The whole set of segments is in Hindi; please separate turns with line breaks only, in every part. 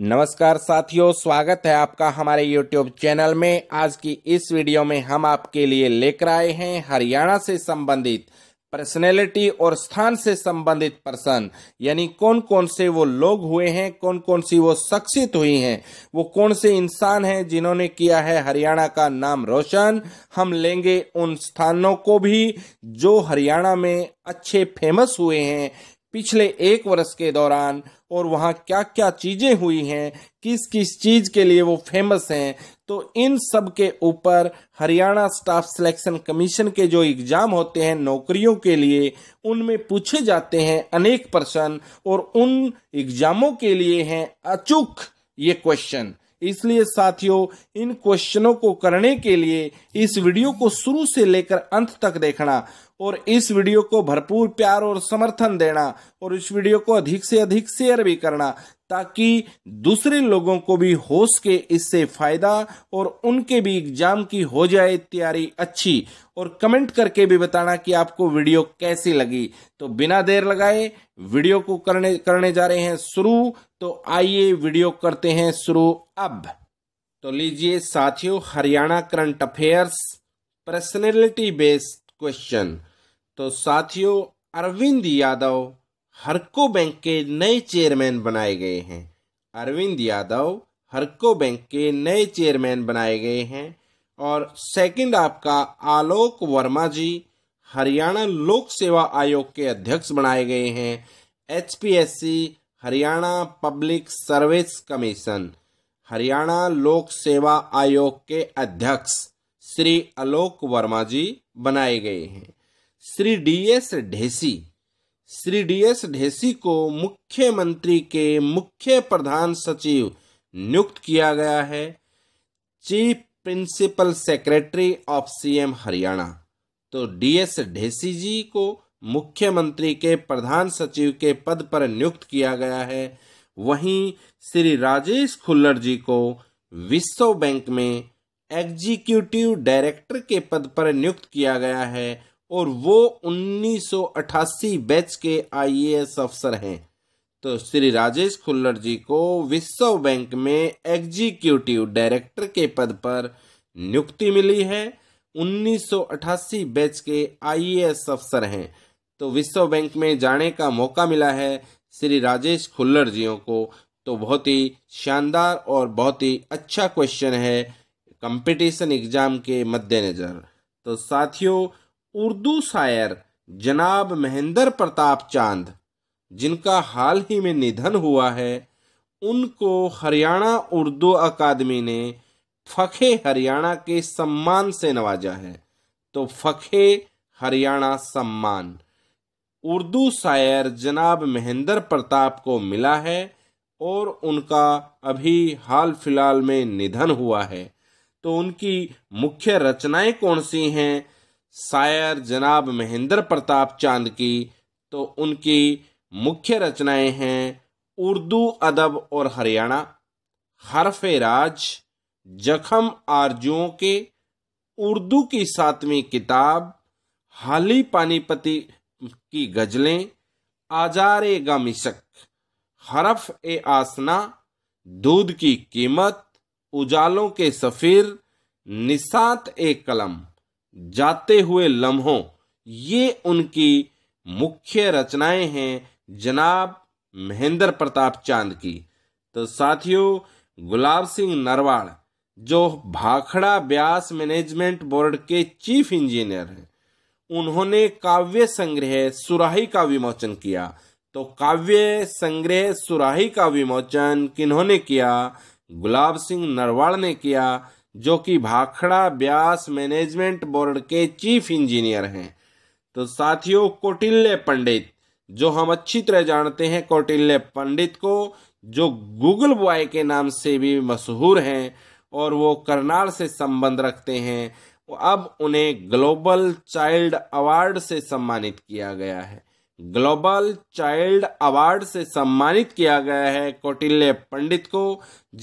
नमस्कार साथियों स्वागत है आपका हमारे YouTube चैनल में आज की इस वीडियो में हम आपके लिए लेकर आए हैं हरियाणा से संबंधित पर्सनैलिटी और स्थान से संबंधित पर्सन यानी कौन कौन से वो लोग हुए हैं कौन कौन सी वो शख्सित हुई हैं वो कौन से इंसान हैं जिन्होंने किया है हरियाणा का नाम रोशन हम लेंगे उन स्थानों को भी जो हरियाणा में अच्छे फेमस हुए हैं पिछले एक वर्ष के दौरान और वहाँ क्या क्या चीज़ें हुई हैं किस किस चीज़ के लिए वो फेमस हैं तो इन सब के ऊपर हरियाणा स्टाफ सिलेक्शन कमीशन के जो एग्ज़ाम होते हैं नौकरियों के लिए उनमें पूछे जाते हैं अनेक प्रश्न और उन एग्ज़ामों के लिए हैं अचूक ये क्वेश्चन इसलिए साथियों इन क्वेश्चनों को करने के लिए इस वीडियो को शुरू से लेकर अंत तक देखना और इस वीडियो को भरपूर प्यार और समर्थन देना और इस वीडियो को अधिक से अधिक शेयर भी करना ताकि दूसरे लोगों को भी हो सके इससे फ़ायदा और उनके भी एग्ज़ाम की हो जाए तैयारी अच्छी और कमेंट करके भी बताना कि आपको वीडियो कैसी लगी तो बिना देर लगाए वीडियो को करने करने जा रहे हैं शुरू तो आइए वीडियो करते हैं शुरू अब तो लीजिए साथियों Haryana current affairs personality based question तो साथियों अरविंद यादव हरको बैंक के नए चेयरमैन बनाए गए हैं अरविंद यादव हरको बैंक के नए चेयरमैन बनाए गए हैं और सेकंड आपका आलोक वर्मा जी हरियाणा लोक सेवा आयोग के अध्यक्ष बनाए गए हैं HPSC Haryana public service commission Haryana लोक सेवा आयोग के अध्यक्ष श्री आलोक वर्मा जी बनाए गए हैं Shri D S Dhesi Shri D S Dhesi को मुख्यमंत्री के मुख्य प्रधान सचिव नियुक्त किया गया है chief principal secretary of CM Haryana तो डीएस ढेसी जी को मुख्यमंत्री के प्रधान सचिव के पद पर नियुक्त किया गया है वहीं श्री राजेश खुल्लर जी को विश्व बैंक में एग्जीक्यूटिव डायरेक्टर के पद पर नियुक्त किया गया है और वो 1988 बैच के आईएएस अफसर हैं तो श्री राजेश खुल्लर जी को विश्व बैंक में एग्जीक्यूटिव डायरेक्टर के पद पर नियुक्ति मिली है 1988 बैच के आईएएस अफसर हैं तो विश्व बैंक में जाने का मौका मिला है श्री राजेश खुल्लर जियों को तो बहुत ही शानदार और बहुत ही अच्छा क्वेश्चन है कंपटीशन एग्जाम के मद्देनज़र तो साथियों उर्दू शायर जनाब महेंद्र प्रताप चांद जिनका हाल ही में निधन हुआ है उनको हरियाणा उर्दू अकादमी ने फ़खे हरियाणा के सम्मान से नवाजा है तो फ़खे हरियाणा सम्मान उर्दू शायर जनाब महेंद्र प्रताप को मिला है और उनका अभी हाल फिलहाल में निधन हुआ है तो उनकी मुख्य रचनाएं कौन सी हैं शायर जनाब महेंद्र प्रताप चांद की तो उनकी मुख्य रचनाएं हैं उर्दू अदब और हरियाणा हरफ राज जखम आरजुओं के उर्दू की सातवीं किताब हाली पानीपति की गजलें आजार ए गमिशक हरफ ए आसना दूध की कीमत उजालों के सफ़ीर निसात ए कलम जाते हुए लम्हों ये उनकी मुख्य रचनाएं हैं जनाब महेंद्र प्रताप चांद की तो साथियों गुलाब सिंह नरवाड़ जो भाखड़ा ब्यास मैनेजमेंट बोर्ड के चीफ इंजीनियर हैं उन्होंने काव्य संग्रह सुराही का विमोचन किया तो काव्य संग्रह सुराही का विमोचन किन्होंने किया गुलाब सिंह नरवाड़ ने किया जो कि भाखड़ा ब्यास मैनेजमेंट बोर्ड के चीफ इंजीनियर हैं तो साथियों कौटिल्य पंडित जो हम अच्छी तरह जानते हैं कौटिल्य पंडित को जो गूगल बॉय के नाम से भी मशहूर हैं और वो करनाल से संबंध रखते हैं अब उन्हें ग्लोबल चाइल्ड अवार्ड से सम्मानित किया गया है ग्लोबल चाइल्ड अवार्ड से सम्मानित किया गया है कौटिल्य पंडित को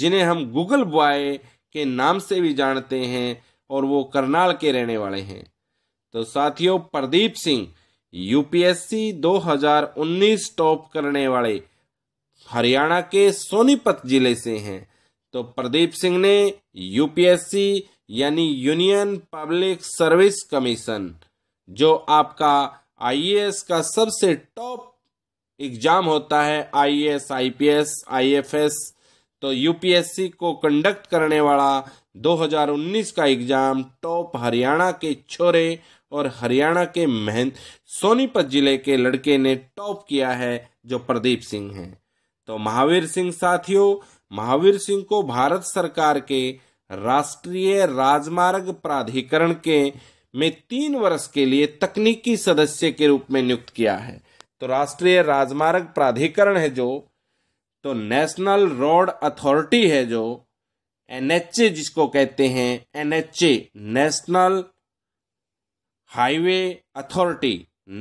जिन्हें हम गूगल बॉय के नाम से भी जानते हैं और वो करनाल के रहने वाले हैं तो साथियों प्रदीप सिंह यूपीएससी 2019 टॉप करने वाले हरियाणा के सोनीपत जिले से हैं तो प्रदीप सिंह ने यूपीएससी यानी यूनियन पब्लिक सर्विस कमीशन जो आपका आईएएस का सबसे टॉप एग्जाम होता है आईएएस आईपीएस आईएफएस तो यूपीएससी को कंडक्ट करने वाला 2019 का एग्जाम टॉप हरियाणा के छोरे और हरियाणा के मेहन सोनीपत जिले के लड़के ने टॉप किया है जो प्रदीप सिंह हैं तो महावीर सिंह साथियों महावीर सिंह को भारत सरकार के राष्ट्रीय राजमार्ग प्राधिकरण के में तीन वर्ष के लिए तकनीकी सदस्य के रूप में नियुक्त किया है तो राष्ट्रीय राजमार्ग प्राधिकरण है जो तो नेशनल रोड अथॉरिटी है जो एन जिसको कहते हैं N national highway authority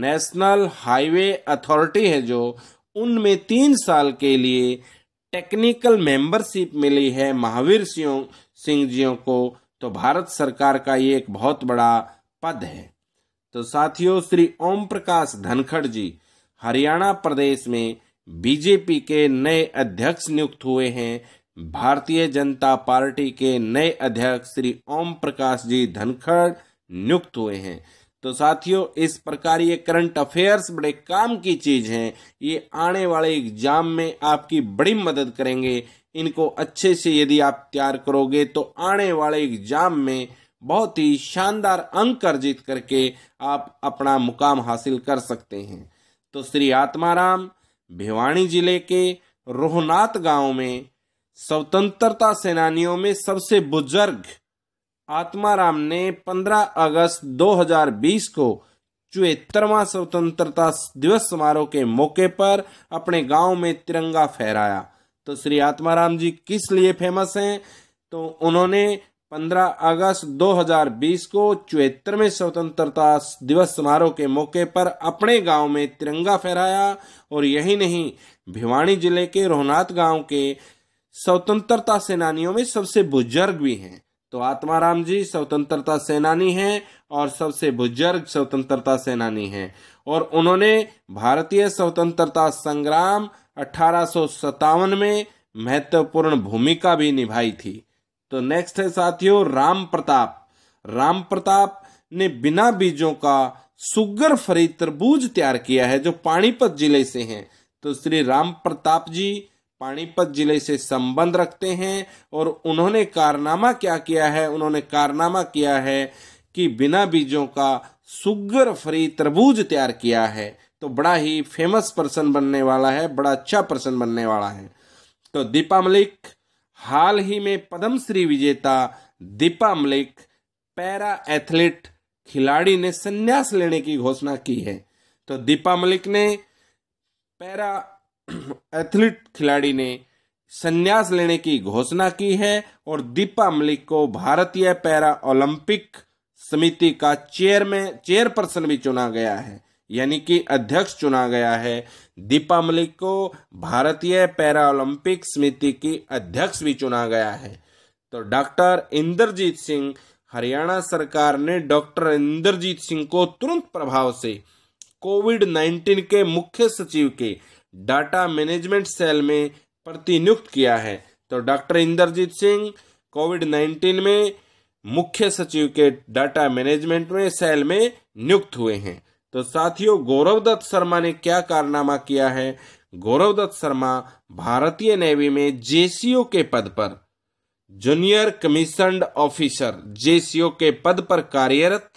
national highway authority है जो उनमें तीन साल के लिए टेक्निकल मेंबरशिप मिली है महावीर सिंह सिंह जियों को तो भारत सरकार का ये एक बहुत बड़ा पद है तो साथियों श्री ओम प्रकाश धनखड़ जी हरियाणा प्रदेश में बीजेपी के नए अध्यक्ष नियुक्त हुए हैं भारतीय जनता पार्टी के नए अध्यक्ष श्री ओम प्रकाश जी धनखड़ नियुक्त हुए हैं तो साथियों इस प्रकार ये करंट अफेयर्स बड़े काम की चीज हैं ये आने वाले एग्जाम में आपकी बड़ी मदद करेंगे इनको अच्छे से यदि आप तैयार करोगे तो आने वाले एग्जाम में बहुत ही शानदार अंक अर्जित करके आप अपना मुकाम हासिल कर सकते हैं तो श्री आत्माराम भिवाणी जिले के रोहनाथ गांव में स्वतंत्रता सेनानियों में सबसे बुजुर्ग आत्माराम ने 15 अगस्त 2020 को चौहत्तरवा स्वतंत्रता दिवस समारोह के मौके पर अपने गांव में तिरंगा फहराया तो श्री आत्माराम जी किस लिए फेमस हैं तो उन्होंने 15 अगस्त 2020 को चौहत्तरवें स्वतंत्रता दिवस समारोह के मौके पर अपने गांव में तिरंगा फहराया और यही नहीं भिवाणी जिले के रोहनाथ गांव के स्वतंत्रता सेनानियों में सबसे बुजुर्ग भी हैं तो आत्माराम जी स्वतंत्रता सेनानी हैं और सबसे बुजुर्ग स्वतंत्रता सेनानी हैं और उन्होंने भारतीय स्वतंत्रता संग्राम अठारह में महत्वपूर्ण भूमिका भी निभाई थी तो नेक्स्ट है साथियों राम प्रताप राम प्रताप ने बिना बीजों का सुगर फरी तरबूज तैयार किया है जो पानीपत जिले से हैं तो श्री राम प्रताप जी पानीपत जिले से संबंध रखते हैं और उन्होंने कारनामा क्या किया है उन्होंने कारनामा किया है कि बिना बीजों का सुगर फ्री तरबूज तैयार किया है तो बड़ा ही फेमस पर्सन बनने वाला है बड़ा अच्छा पर्सन बनने वाला है तो दीपा मलिक हाल ही में पद्मश्री विजेता दीपा मलिक पैरा एथलीट खिलाड़ी ने संन्यास लेने की घोषणा की है तो दीपा मलिक ने पैरा एथलीट खिलाड़ी ने संन्यास लेने की घोषणा की है और दीपा मलिक को भारतीय पैरा ओलंपिक समिति का चेयरमैन चेयरपर्सन भी चुना गया है यानी कि अध्यक्ष चुना गया है दीपा मलिक को भारतीय पैरा ओलंपिक समिति की अध्यक्ष भी चुना गया है तो डॉक्टर इंद्रजीत सिंह हरियाणा सरकार ने डॉक्टर इंद्रजीत सिंह को तुरंत प्रभाव से कोविड 19 के मुख्य सचिव के डाटा मैनेजमेंट सेल में प्रतिनियुक्त किया है तो डॉक्टर इंद्रजीत सिंह कोविड 19 में मुख्य सचिव के डाटा मैनेजमेंट में सेल में नियुक्त हुए हैं तो साथियों गौरव दत्त शर्मा ने क्या कारनामा किया है गौरव दत्त शर्मा भारतीय नेवी में जेसीओ के पद पर जूनियर कमीशन ऑफिसर जेसीओ के पद पर कार्यरत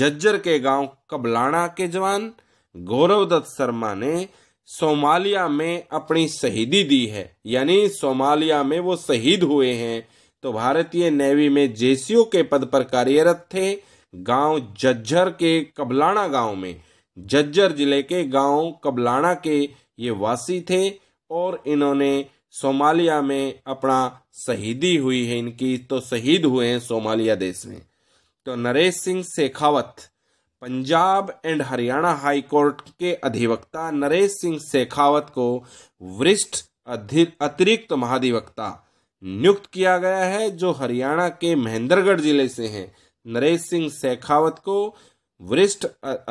जज्जर के गांव कबलाना के जवान गौरव दत्त शर्मा ने सोमालिया में अपनी शहीदी दी है यानी सोमालिया में वो शहीद हुए हैं तो भारतीय नेवी में जेसीओ के पद पर कार्यरत थे गांव जज्जर के कबलाना गांव में जज्जर जिले के गांव कबलाना के ये वासी थे और इन्होंने सोमालिया में अपना शहीदी हुई है इनकी तो शहीद हुए हैं सोमालिया देश में तो Naresh Singh Shekhawat Punjab and Haryana high court के अधिवक्ता नरेश सिंह शेखावत को वरिष्ठ अतिरिक्त महाधिवक्ता नियुक्त किया गया है जो हरियाणा के महेंद्रगढ़ जिले से हैं नरेश सिंह शेखावत को वरिष्ठ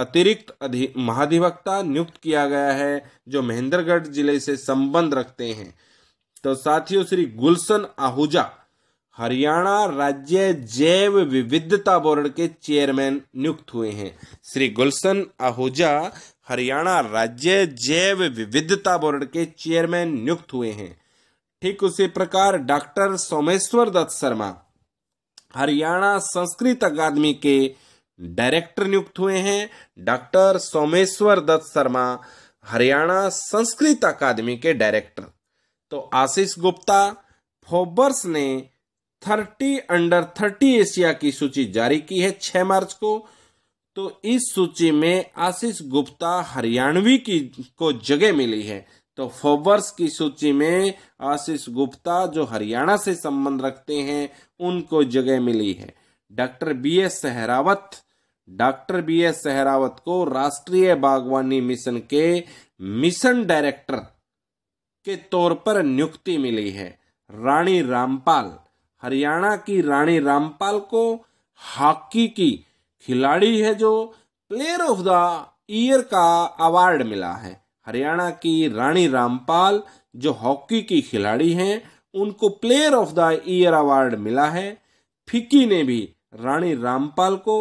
अतिरिक्त अधि महाधिवक्ता नियुक्त किया गया है जो महेंद्रगढ़ जिले से संबंध रखते हैं तो साथियों श्री गुलशन आहूजा हरियाणा राज्य जैव विविधता बोर्ड के चेयरमैन नियुक्त हुए हैं श्री गुलशन आहूजा हरियाणा राज्य जैव विविधता बोर्ड के चेयरमैन नियुक्त हुए हैं ठीक उसी प्रकार डॉक्टर सोमेश्वर दत्त शर्मा हरियाणा संस्कृत अकादमी के डायरेक्टर नियुक्त हुए हैं डॉक्टर सोमेश्वर दत्त शर्मा हरियाणा संस्कृत अकादमी के डायरेक्टर तो आशीष गुप्ता फोबर्स ने थर्टी अंडर थर्टी एशिया की सूची जारी की है छह मार्च को तो इस सूची में आशीष गुप्ता हरियाणवी की को जगह मिली है तो फोबर्स की सूची में आशीष गुप्ता जो हरियाणा से संबंध रखते हैं उनको जगह मिली है doctor B S Sehrawat doctor B S Sehrawat को राष्ट्रीय बागवानी मिशन के मिशन डायरेक्टर के तौर पर नियुक्ति मिली है रानी रामपाल हरियाणा की रानी रामपाल को हॉकी की खिलाड़ी है जो प्लेयर ऑफ द ईयर का अवार्ड मिला है हरियाणा की रानी रामपाल जो हॉकी की खिलाड़ी हैं उनको player of the year award मिला है फिक्की ने भी रानी रामपाल को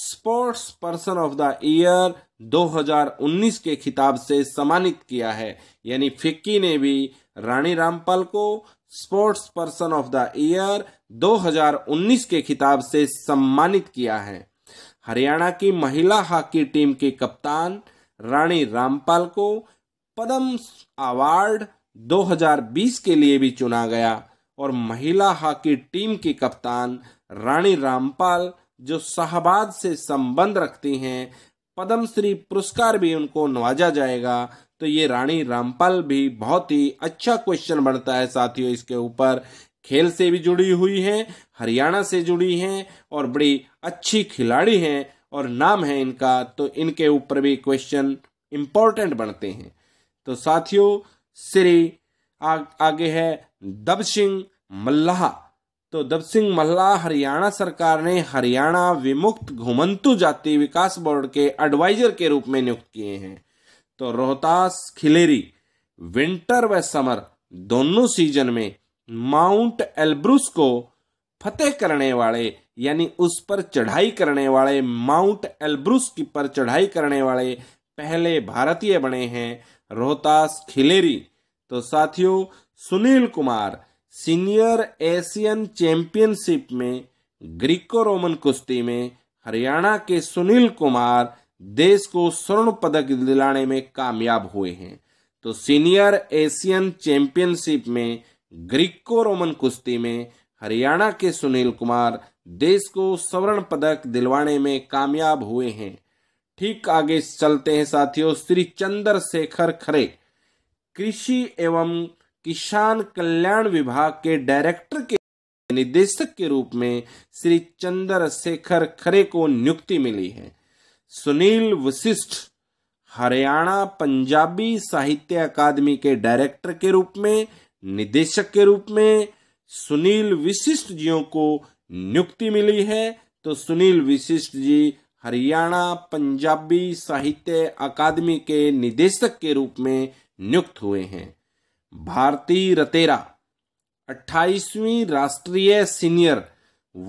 sports person of the year 2019 के खिताब से सम्मानित किया है यानी फिक्की ने भी रानी रामपाल को sports person of the year 2019 के खिताब से सम्मानित किया है हरियाणा की महिला हॉकी टीम के कप्तान रानी रामपाल को पद्म अवार्ड 2020 के लिए भी चुना गया और महिला हॉकी टीम की कप्तान रानी रामपाल जो शाहबाद से संबंध रखती हैं पद्मश्री श्री पुरस्कार भी उनको नवाजा जाएगा तो ये रानी रामपाल भी बहुत ही अच्छा क्वेश्चन बनता है साथियों इसके ऊपर खेल से भी जुड़ी हुई है हरियाणा से जुड़ी है और बड़ी अच्छी खिलाड़ी हैं और नाम है इनका तो इनके ऊपर भी क्वेश्चन इम्पोर्टेंट बनते हैं तो साथियों श्री आ, आगे है दब सिंह मल्लाह तो दब सिंह मल्ला हरियाणा सरकार ने हरियाणा विमुक्त घुमंतु जाति विकास बोर्ड के एडवाइजर के रूप में नियुक्त किए हैं तो रोहतास खिलेरी विंटर व समर दोनों सीजन में माउंट एल्ब्रूस को फतेह करने वाले यानी उस पर चढ़ाई करने वाले माउंट एल्ब्रूस की पर चढ़ाई करने वाले पहले भारतीय बने हैं रोहतास खिलेरी तो साथियों Sunil Kumar senior Asian championship में ग्रीको रोमन कुश्ती में हरियाणा के सुनील कुमार देश को स्वर्ण पदक दिलाने में कामयाब हुए हैं तो सीनियर एशियन चैंपियनशिप में ग्रीको रोमन कुश्ती में हरियाणा के सुनील कुमार देश को स्वर्ण पदक दिलवाने में कामयाब हुए हैं ठीक आगे चलते हैं साथियों श्री चंद्रशेखर खरे कृषि एवं किसान कल्याण विभाग के डायरेक्टर के निदेशक के रूप में श्री चंद्रशेखर खरे को नियुक्ति मिली है सुनील वशिष्ठ हरियाणा पंजाबी साहित्य अकादमी के डायरेक्टर के रूप में निदेशक के रूप में सुनील विशिष्ट जियों को नियुक्ति मिली है तो सुनील विशिष्ट जी हरियाणा पंजाबी साहित्य अकादमी के निदेशक के रूप में नियुक्त हुए हैं भारती रतेरा 28वीं राष्ट्रीय सीनियर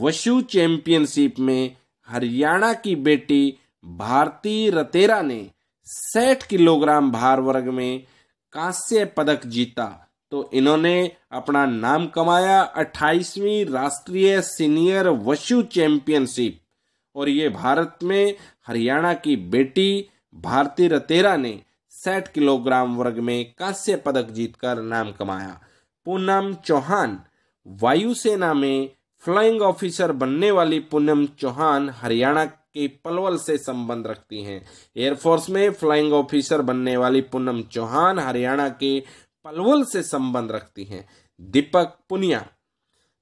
वशु चैंपियनशिप में हरियाणा की बेटी भारती रतेरा ने साठ किलोग्राम भार वर्ग में कांस्य पदक जीता तो इन्होंने अपना नाम कमाया 28वीं राष्ट्रीय सीनियर वशु चैंपियनशिप और ये भारत में हरियाणा की बेटी भारती रतेरा ने सैठ किलोग्राम वर्ग में कांस्य पदक जीतकर नाम कमाया पूनम चौहान वायुसेना में फ्लाइंग ऑफिसर बनने वाली पूनम चौहान हरियाणा के पलवल से संबंध रखती हैं एयरफोर्स में फ्लाइंग ऑफिसर बनने वाली पूनम चौहान हरियाणा के पलवल से संबंध रखती हैं दीपक पुनिया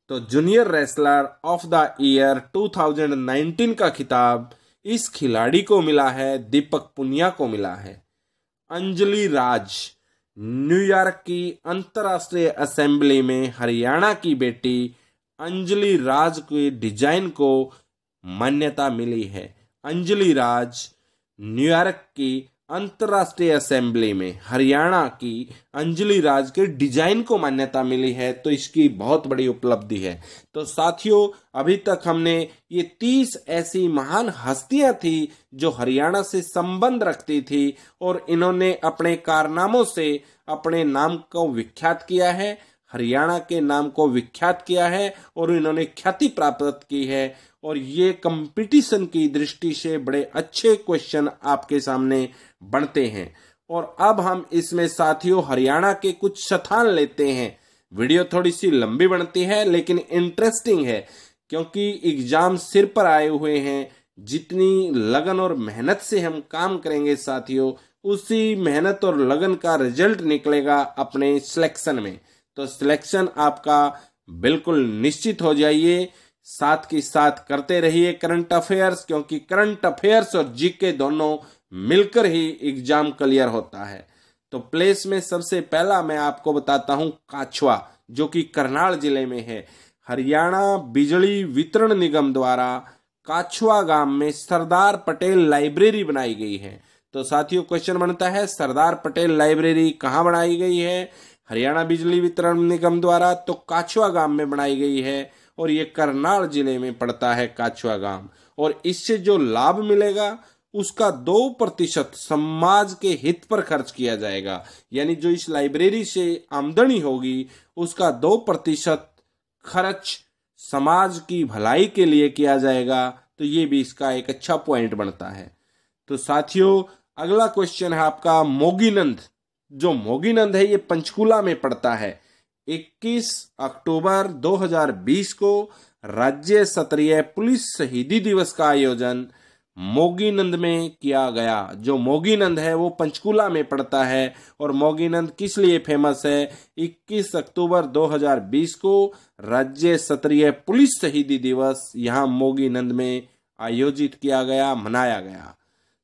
तो junior wrestler of the year 2019 का खिताब इस खिलाड़ी को मिला है दीपक पुनिया को मिला है अंजलि राज न्यूयॉर्क की अंतर्राष्ट्रीय असेंबली में हरियाणा की बेटी अंजलि राज के डिजाइन को मान्यता मिली है अंजलि राज न्यूयॉर्क की अंतर्राष्ट्रीय असेंबली में हरियाणा की अंजलि राज के डिजाइन को मान्यता मिली है तो इसकी बहुत बड़ी उपलब्धि है तो साथियों अभी तक हमने ये तीस ऐसी महान हस्तियां थी जो हरियाणा से संबंध रखती थी और इन्होंने अपने कारनामों से अपने नाम को विख्यात किया है हरियाणा के नाम को विख्यात किया है और इन्होंने ख्याति प्राप्त की है और ये कंपटीशन की दृष्टि से बड़े अच्छे क्वेश्चन आपके सामने बढ़ते हैं और अब हम इसमें साथियों हरियाणा के कुछ स्थान लेते हैं वीडियो थोड़ी सी लंबी बनती है लेकिन इंटरेस्टिंग है क्योंकि एग्जाम सिर पर आए हुए हैं जितनी लगन और मेहनत से हम काम करेंगे साथियों उसी मेहनत और लगन का रिजल्ट निकलेगा अपने सिलेक्शन में तो सिलेक्शन आपका बिल्कुल निश्चित हो जाइए साथ के साथ करते रहिए करंट अफेयर्स क्योंकि करंट अफेयर्स और जीके दोनों मिलकर ही एग्जाम क्लियर होता है तो प्लेस में सबसे पहला मैं आपको बताता हूं काछवा जो कि करनाल जिले में है हरियाणा बिजली वितरण निगम द्वारा काछुआ गांव में सरदार पटेल लाइब्रेरी बनाई गई है तो साथियों क्वेश्चन बनता है सरदार पटेल लाइब्रेरी कहाँ बनाई गई है हरियाणा बिजली वितरण निगम द्वारा तो काछुआ गांव में बनाई गई है और ये करनाल जिले में पड़ता है काछुआ गांव और इससे जो लाभ मिलेगा उसका दो प्रतिशत समाज के हित पर खर्च किया जाएगा यानी जो इस लाइब्रेरी से आमदनी होगी उसका दो प्रतिशत खर्च समाज की भलाई के लिए किया जाएगा तो ये भी इसका एक अच्छा पॉइंट बनता है तो साथियों अगला क्वेश्चन है आपका मोगीनंद जो मोगीनंद है ये पंचकूला में पड़ता है 21 अक्टूबर 2020 को राज्य स्तरीय पुलिस शहीदी दिवस का आयोजन मोगीनंद में किया गया जो मोगीनंद है वो पंचकूला में पड़ता है और मोगीनंद किस लिए फेमस है 21 अक्टूबर 2020 को राज्य स्तरीय पुलिस शहीदी दिवस यहाँ मोगीनंद में आयोजित किया गया मनाया गया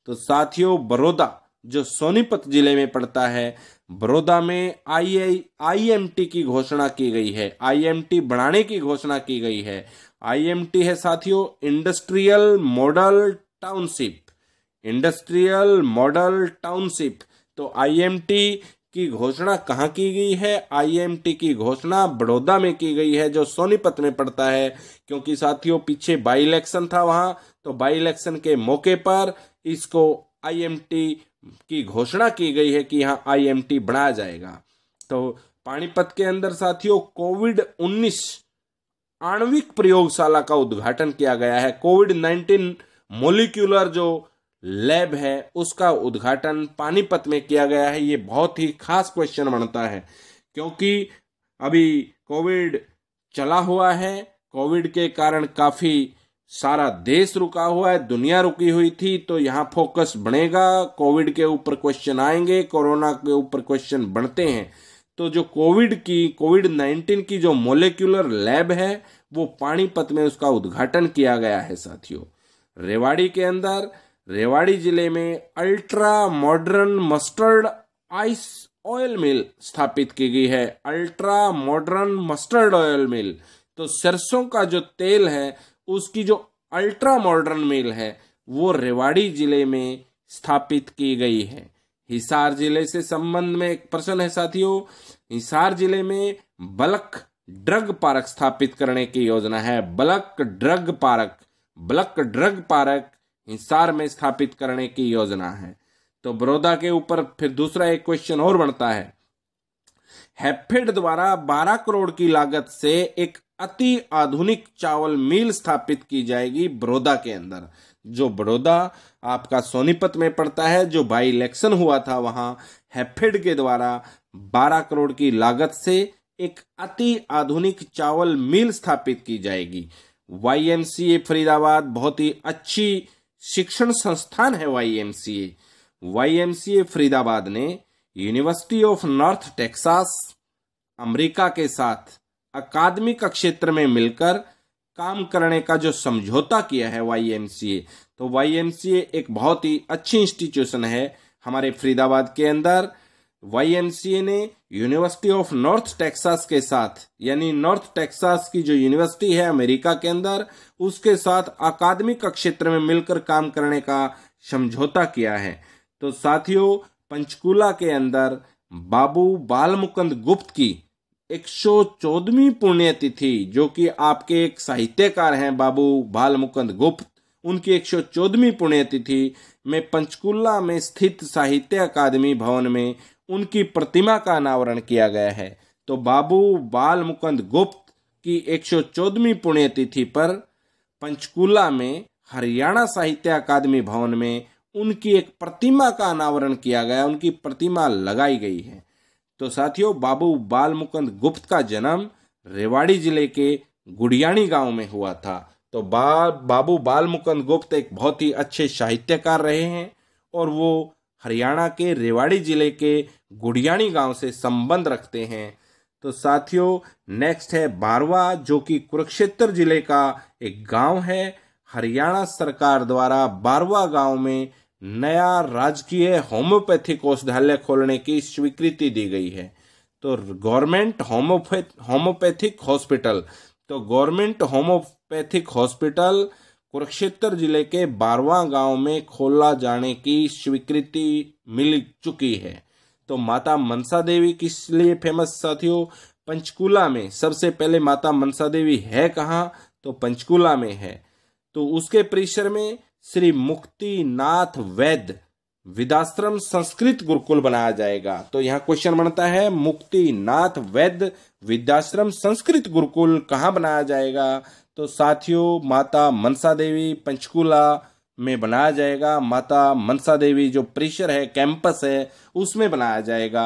तो साथियों बड़ौदा जो सोनीपत जिले में पड़ता है बड़ौदा में आई आई आईएमटी की घोषणा की गई है आईएमटी बढ़ाने की घोषणा की गई है आईएमटी है साथियों industrial model township industrial model township तो आईएमटी की घोषणा कहाँ की गई है आईएमटी की घोषणा बड़ौदा में की गई है जो सोनीपत में पड़ता है क्योंकि साथियों पीछे बाई इलेक्शन था वहां तो बाई इलेक्शन के मौके पर इसको आईएमटी की घोषणा की गई है कि यहाँ आईएमटी बढ़ाया जाएगा तो पानीपत के अंदर साथियों कोविड उन्नीस आणविक प्रयोगशाला का उद्घाटन किया गया है कोविड नाइन्टीन मोलिकुलर जो लैब है उसका उद्घाटन पानीपत में किया गया है ये बहुत ही खास क्वेश्चन बनता है क्योंकि अभी कोविड चला हुआ है कोविड के कारण काफ़ी सारा देश रुका हुआ है दुनिया रुकी हुई थी तो यहाँ फोकस बनेगा कोविड के ऊपर क्वेश्चन आएंगे कोरोना के ऊपर क्वेश्चन बढ़ते हैं तो जो कोविड की कोविड नाइन्टीन की जो मोलिकुलर लैब है वो पानीपत में उसका उद्घाटन किया गया है साथियों रेवाड़ी के अंदर रेवाड़ी जिले में ultra modern mustard ice oil mill स्थापित की गई है ultra modern mustard oil mill तो सरसों का जो तेल है उसकी जो अल्ट्रा मॉडर्न मिल है वो रेवाड़ी जिले में स्थापित की गई है हिसार जिले से संबंध में एक प्रश्न है साथियों हिसार जिले में बलक ड्रग पार्क स्थापित करने की योजना है bulk drug park bulk drug park Hisar में स्थापित करने की योजना है तो बड़ौदा के ऊपर फिर दूसरा एक क्वेश्चन और बनता है हैफेड द्वारा 12 करोड़ की लागत से एक अति आधुनिक चावल मिल स्थापित की जाएगी बड़ौदा के अंदर जो बड़ौदा आपका सोनीपत में पड़ता है जो बाई इलेक्शन हुआ था वहां हैफेड के द्वारा 12 करोड़ की लागत से एक अति आधुनिक चावल मिल स्थापित की जाएगी वाई फरीदाबाद बहुत ही अच्छी शिक्षण संस्थान है वाई एम फरीदाबाद ने university of North Texas America के साथ अकादमी का क्षेत्र में मिलकर काम करने का जो समझौता किया है वाई तो वाई एक बहुत ही अच्छी इंस्टीट्यूशन है हमारे फरीदाबाद के अंदर वाई ने यूनिवर्सिटी ऑफ नॉर्थ टेक्सास के साथ यानी नॉर्थ टेक्सास की जो यूनिवर्सिटी है अमेरिका के अंदर उसके साथ अकादमी का क्षेत्र में मिलकर काम करने का समझौता किया है तो साथियों पंचकूला के अंदर बाबू बालमुकंद गुप्त की एक सौ चौदहवीं पुण्यतिथि जो कि आपके एक साहित्यकार हैं बाबू बाल मुकुंद गुप्त उनकी एक सौ चौदहवीं पुण्यतिथि में पंचकुला में स्थित साहित्य अकादमी भवन में उनकी प्रतिमा का अनावरण किया गया है तो बाबू बाल मुकुंद गुप्त की एक सौ चौदहवीं पुण्यतिथि पर पंचकुला में हरियाणा साहित्य अकादमी भवन में उनकी एक प्रतिमा का अनावरण किया गया उनकी प्रतिमा लगाई गई है तो साथियों बाबू बाल मुकुंद गुप्त का जन्म रेवाड़ी जिले के गुड़ियाणी गांव में हुआ था तो बा, बाबू बाल मुकुंद गुप्त एक बहुत ही अच्छे साहित्यकार रहे हैं और वो हरियाणा के रेवाड़ी जिले के गुड़ियाणी गांव से संबंध रखते हैं तो साथियों नेक्स्ट है बारवा जो कि कुरुक्षेत्र जिले का एक गांव है हरियाणा सरकार द्वारा बारवा गांव में नया राजकीय होम्योपैथिक औषधालय खोलने की स्वीकृति दी गई है तो गवर्नमेंट होम्योपै होम्योपैथिक हॉस्पिटल तो गवर्नमेंट होम्योपैथिक हॉस्पिटल कुरुक्षेत्र जिले के बारवा गांव में खोला जाने की स्वीकृति मिल चुकी है तो माता मनसा देवी किस लिए फेमस साथियों पंचकूला में सबसे पहले माता मनसा देवी है कहाँ तो पंचकूला में है तो उसके परिसर में श्री मुक्ति नाथ वैद्य विदाश्रम संस्कृत गुरुकुल बनाया जाएगा तो यहाँ क्वेश्चन बनता है मुक्ति नाथ वैद्य विद्याश्रम संस्कृत गुरुकुल कहाँ बनाया जाएगा तो साथियों माता मनसा देवी पंचकुला में बनाया जाएगा माता मनसा देवी जो प्रेशर है कैंपस है उसमें बनाया जाएगा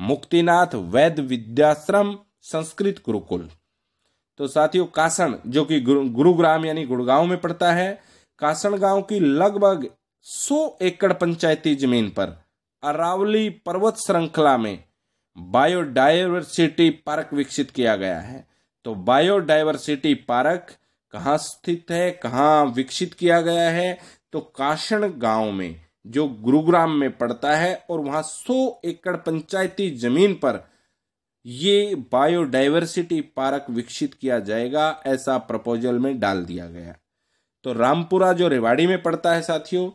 मुक्तिनाथ वैद्य विद्याश्रम संस्कृत गुरुकुल तो साथियों कासन जो कि गुरुग्राम यानी गुड़गांव में पड़ता है कासण गांव की लगभग 100 एकड़ पंचायती जमीन पर अरावली पर्वत श्रृंखला में बायोडायवर्सिटी पार्क विकसित किया गया है तो बायोडायवर्सिटी पार्क कहाँ स्थित है कहाँ विकसित किया गया है तो काशण गांव में जो गुरुग्राम में पड़ता है और वहाँ 100 एकड़ पंचायती जमीन पर ये बायोडायवर्सिटी पार्क विकसित किया जाएगा ऐसा प्रपोजल में डाल दिया गया तो रामपुरा जो रेवाड़ी में पड़ता है साथियों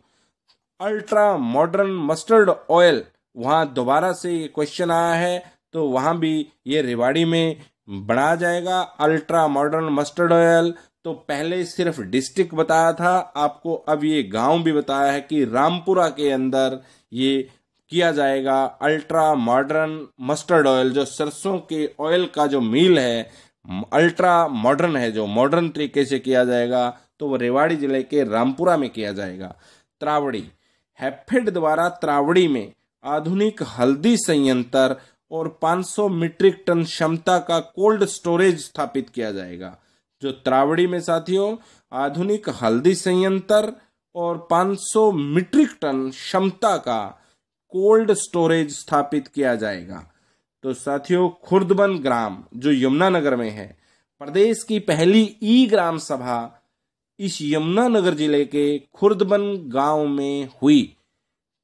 अल्ट्रा मॉडर्न मस्टर्ड ऑयल वहाँ दोबारा से ये क्वेश्चन आया है तो वहाँ भी ये रेवाड़ी में बनाया जाएगा अल्ट्रा मॉडर्न मस्टर्ड ऑयल तो पहले सिर्फ डिस्ट्रिक्ट बताया था आपको अब ये गांव भी बताया है कि रामपुरा के अंदर ये किया जाएगा अल्ट्रा मॉडर्न मस्टर्ड ऑयल जो सरसों के ऑयल का जो मील है अल्ट्रा मॉडर्न है जो मॉडर्न तरीके से किया जाएगा तो वो रेवाड़ी जिले के रामपुरा में किया जाएगा त्रावड़ी हैफेड द्वारा त्रावड़ी में आधुनिक हल्दी संयंत्र और 500 मीट्रिक टन क्षमता का कोल्ड स्टोरेज स्थापित किया जाएगा जो त्रावड़ी में साथियों आधुनिक हल्दी संयंत्र और 500 मीट्रिक टन क्षमता का कोल्ड स्टोरेज स्थापित किया जाएगा तो साथियों खुर्दबन ग्राम जो यमुनानगर में है प्रदेश की पहली ई ग्राम सभा इस यमुनानगर जिले के खुर्दबन गांव में हुई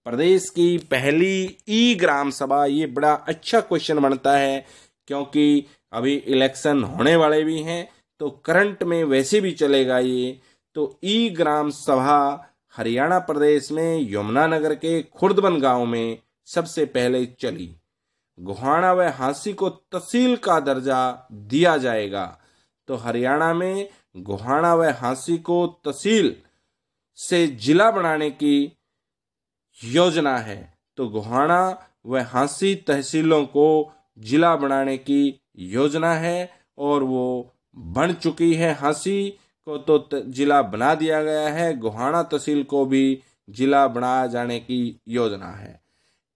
प्रदेश की पहली ई ग्राम सभा ये बड़ा अच्छा क्वेश्चन बनता है क्योंकि अभी इलेक्शन होने वाले भी हैं तो करंट में वैसे भी चलेगा ये तो ई ग्राम सभा हरियाणा प्रदेश में यमुनानगर के खुर्दबन गांव में सबसे पहले चली गुहाणा व हांसी को तहसील का दर्जा दिया जाएगा तो हरियाणा में गोहाणा व हांसी को तहसील से जिला बनाने की योजना है तो गोहाना व हांसी तहसीलों को जिला बनाने की योजना है और वो बन चुकी है हांसी को तो जिला बना दिया गया है गोहाणा तहसील को भी जिला बनाया जाने की योजना है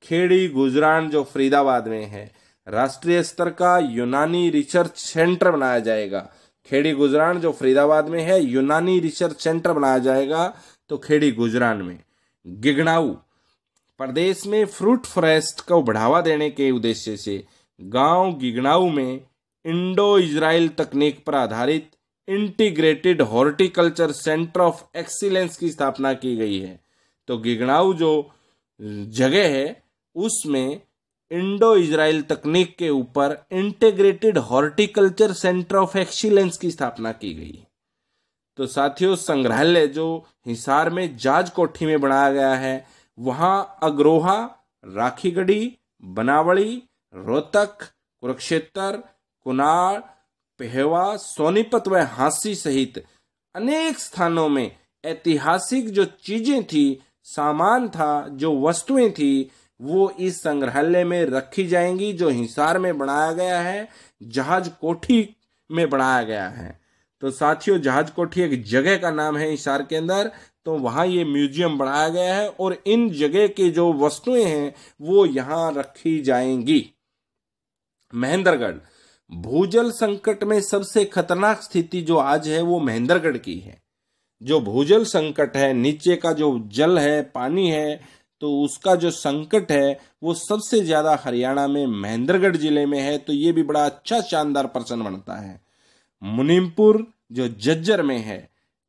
खेड़ी गुजरान जो फरीदाबाद में है राष्ट्रीय स्तर का यूनानी रिसर्च सेंटर बनाया जाएगा खेड़ी गुजरान जो फरीदाबाद में है यूनानी रिसर्च सेंटर बनाया जाएगा तो खेड़ी गुजरान में गिगनाऊ प्रदेश में फ्रूट फॉरेस्ट को बढ़ावा देने के उद्देश्य से गांव गिगनाऊ में इंडो इजराइल तकनीक पर आधारित integrated horticulture centre of excellence की स्थापना की गई है तो गिगनाऊ जो जगह है उसमें इंडो इजराइल तकनीक के ऊपर integrated horticulture centre of excellence की स्थापना की गई तो साथियों संग्रहालय जो हिसार में जाज कोठी में बनाया गया है वहां अग्रोहा राखीगढ़ी बनावड़ी रोहतक कुरुक्षेत्र कुनार पेहवा सोनीपत व हांसी सहित अनेक स्थानों में ऐतिहासिक जो चीजें थी सामान था जो वस्तुएं थी वो इस संग्रहालय में रखी जाएंगी जो हिसार में बनाया गया है जहाज कोठी में बनाया गया है तो साथियों जहाज कोठी एक जगह का नाम है हिसार के अंदर तो वहां ये म्यूजियम बनाया गया है और इन जगह की जो वस्तुएं हैं वो यहाँ रखी जाएंगी महेंद्रगढ़ भूजल संकट में सबसे खतरनाक स्थिति जो आज है वो महेंद्रगढ़ की है जो भूजल संकट है नीचे का जो जल है पानी है तो उसका जो संकट है वो सबसे ज़्यादा हरियाणा में महेंद्रगढ़ जिले में है तो ये भी बड़ा अच्छा शानदार प्रश्न बनता है मुनिमपुर जो जज्जर में है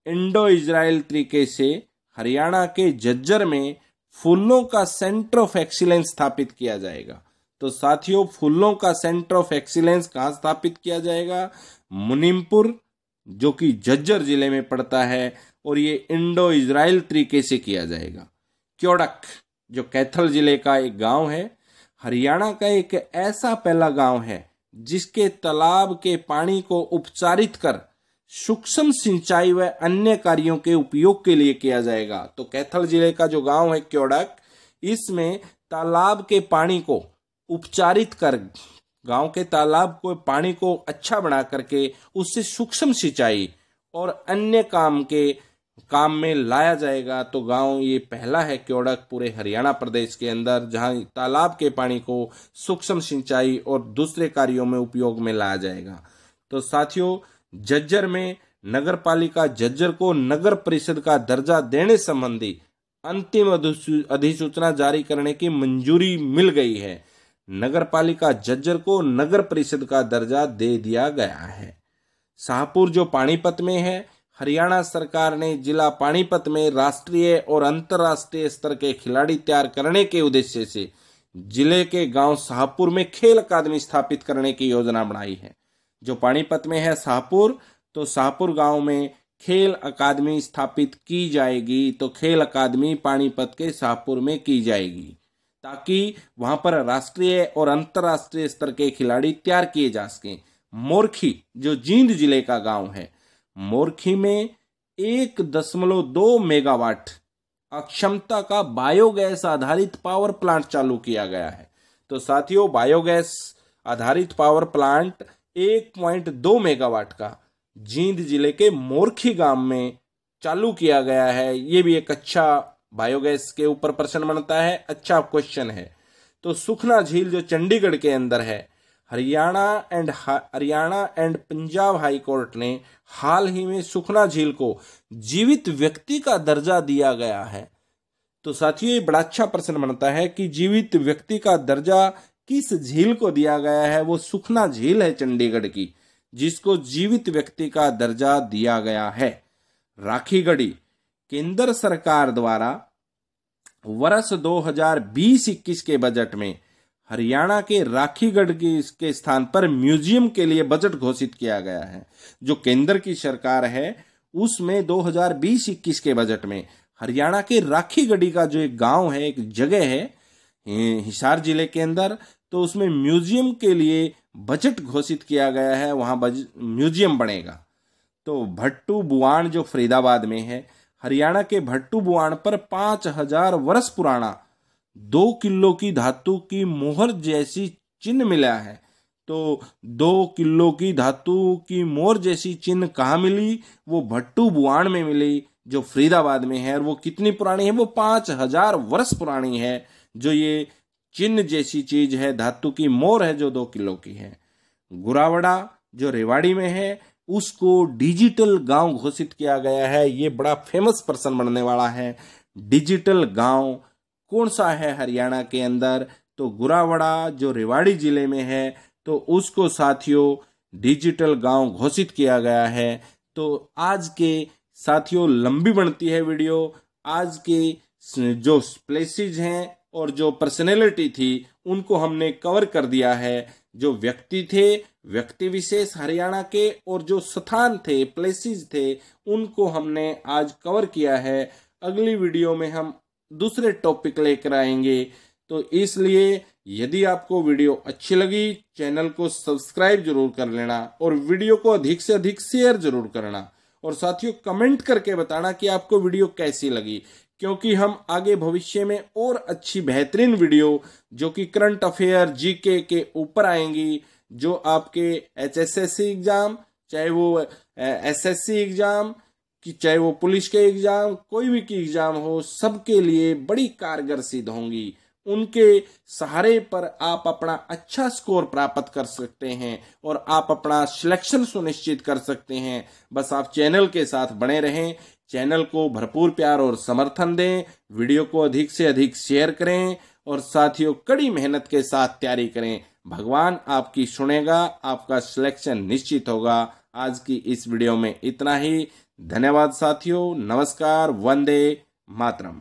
इंडो इजराइल तरीके से हरियाणा के जज्जर में फूलों का सेंटर ऑफ एक्सीलेंस स्थापित किया जाएगा तो साथियों फूलों का सेंटर ऑफ एक्सीलेंस कहाँ स्थापित किया जाएगा मुनिमपुर जो कि जज्जर जिले में पड़ता है और ये इंडो इजराइल तरीके से किया जाएगा क्योड़क जो कैथल जिले का एक गांव है हरियाणा का एक ऐसा पहला गांव है जिसके तालाब के पानी को उपचारित कर सूक्ष्म सिंचाई व अन्य कार्यों के उपयोग के लिए किया जाएगा तो कैथल जिले का जो गांव है क्योड़क इसमें तालाब के पानी को उपचारित कर गांव के तालाब को पानी को अच्छा बना करके उससे सूक्ष्म सिंचाई और अन्य काम के काम में लाया जाएगा तो गांव ये पहला है क्योड़क पूरे हरियाणा प्रदेश के अंदर जहां तालाब के पानी को सूक्ष्म सिंचाई और दूसरे कार्यों में उपयोग में लाया जाएगा तो साथियों जज्जर में नगर पालिका जज्जर को नगर परिषद का दर्जा देने संबंधी अंतिम अधिसूचना जारी करने की मंजूरी मिल गई है नगर पालिका जज्जर को नगर परिषद का दर्जा दे दिया गया है शाहपुर जो पानीपत में है हरियाणा सरकार ने जिला पानीपत में राष्ट्रीय और अंतर्राष्ट्रीय स्तर के खिलाड़ी तैयार करने के उद्देश्य से जिले के गांव शाहपुर में खेल अकादमी स्थापित करने की योजना बनाई है जो पानीपत में है शाहपुर तो शाहपुर गांव में खेल अकादमी स्थापित की जाएगी तो खेल अकादमी पानीपत के शाहपुर में की जाएगी ताकि वहां पर राष्ट्रीय और अंतर्राष्ट्रीय स्तर के खिलाड़ी तैयार किए जा सकें मोरखी जो जींद जिले का गांव है मोरखी में एक दशमलव दो मेगावाट अक्षमता का बायोगैस आधारित पावर प्लांट चालू किया गया है तो साथियों बायोगैस आधारित पावर प्लांट एक पॉइंट दो मेगावाट का जींद जिले के मोरखी गांव में चालू किया गया है ये भी एक अच्छा बायोगैस के ऊपर प्रश्न बनता है अच्छा क्वेश्चन है तो सुखना झील जो चंडीगढ़ के अंदर है Haryana and Haryana and Punjab high court ने हाल ही में सुखना झील को जीवित व्यक्ति का दर्जा दिया गया है तो साथियों ये बड़ा अच्छा प्रश्न बनता है कि जीवित व्यक्ति का दर्जा किस झील को दिया गया है वो सुखना झील है चंडीगढ़ की जिसको जीवित व्यक्ति का दर्जा दिया गया है राखीगढ़ी केंद्र सरकार द्वारा वर्ष 2020-21 के बजट में हरियाणा के राखीगढ़ के इसके स्थान पर म्यूजियम के लिए बजट घोषित किया गया है जो केंद्र की सरकार है उसमें 2020-21 के बजट में हरियाणा के राखीगढ़ी का जो एक गांव है एक जगह है हिसार जिले के अंदर तो उसमें म्यूजियम के लिए बजट घोषित किया गया है वहां म्यूजियम बनेगा तो भट्टू बुआण जो फरीदाबाद में है हरियाणा के भट्टू बुआण पर पांच हजार वर्ष पुराना दो किलो की धातु की मोहर जैसी चिन्ह मिला है तो दो किलो की धातु की मोहर जैसी चिन्ह कहाँ मिली वो भट्टू बुआण में मिली जो फरीदाबाद में है और वो कितनी पुरानी है वो पाँच हजार वर्ष पुरानी है जो ये चिन्ह जैसी चीज है धातु की मोर है जो दो किलो की है गुरावड़ा जो रेवाड़ी में है उसको डिजिटल गांव घोषित किया गया है ये बड़ा फेमस पर्सन बनने वाला है डिजिटल गांव कौन सा है हरियाणा के अंदर तो गुरावड़ा जो रेवाड़ी जिले में है तो उसको साथियों डिजिटल गांव घोषित किया गया है तो आज के साथियों लंबी बनती है वीडियो आज के जो प्लेसेज हैं और जो पर्सनैलिटी थी उनको हमने कवर कर दिया है जो व्यक्ति थे व्यक्ति विशेष हरियाणा के और जो स्थान थे प्लेसेज थे उनको हमने आज कवर किया है अगली वीडियो में हम दूसरे टॉपिक लेकर आएंगे तो इसलिए यदि आपको वीडियो अच्छी लगी चैनल को सब्सक्राइब जरूर कर लेना और वीडियो को अधिक से अधिक शेयर जरूर करना और साथियों कमेंट करके बताना कि आपको वीडियो कैसी लगी क्योंकि हम आगे भविष्य में और अच्छी बेहतरीन वीडियो जो कि करंट अफेयर जीके के ऊपर आएंगी जो आपके एचएसएससी एग्जाम चाहे वो एसएससी एग्जाम कि चाहे वो पुलिस के एग्ज़ाम कोई भी की एग्ज़ाम हो सबके लिए बड़ी कारगर सिद्ध होंगी उनके सहारे पर आप अपना अच्छा स्कोर प्राप्त कर सकते हैं और आप अपना सिलेक्शन सुनिश्चित कर सकते हैं बस आप चैनल के साथ बने रहें चैनल को भरपूर प्यार और समर्थन दें वीडियो को अधिक से अधिक शेयर करें और साथियों कड़ी मेहनत के साथ तैयारी करें भगवान आपकी सुनेगा आपका सिलेक्शन निश्चित होगा आज की इस वीडियो में इतना ही धन्यवाद साथियों नमस्कार वंदे मातरम